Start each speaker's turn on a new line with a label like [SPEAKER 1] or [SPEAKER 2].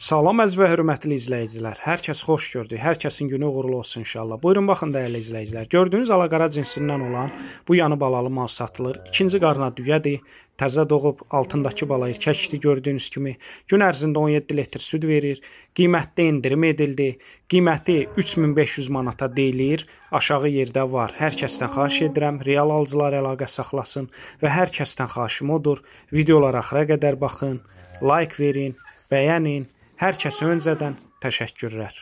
[SPEAKER 1] Salam əziz və hörmətli izləyicilər. Hər kəs xoş gördük. Hər kəsin günü uğurlu olsun inşallah. Buyurun baxın dəyərli izləyicilər. Gördüyünüz alaqara cinsindən olan bu yanı balalı mal satılır. İkinci qarna düyədir. Təzə doğub altındakı bala erkəkdir gördüyünüz kimi. Gün ərzində 17 litr süd verir. Qiymətdə endirim edildi. Qiyməti 3500 manata deyilir. Aşağı yerdə var. Hər kəsdən xahiş edirəm, real alıcılar əlaqə saxlasın və hər kəsdən xahişim odur, videolara axıra qədər baxın, like verin, bəyənin Hər kəsə öncədən təşəkkürlər.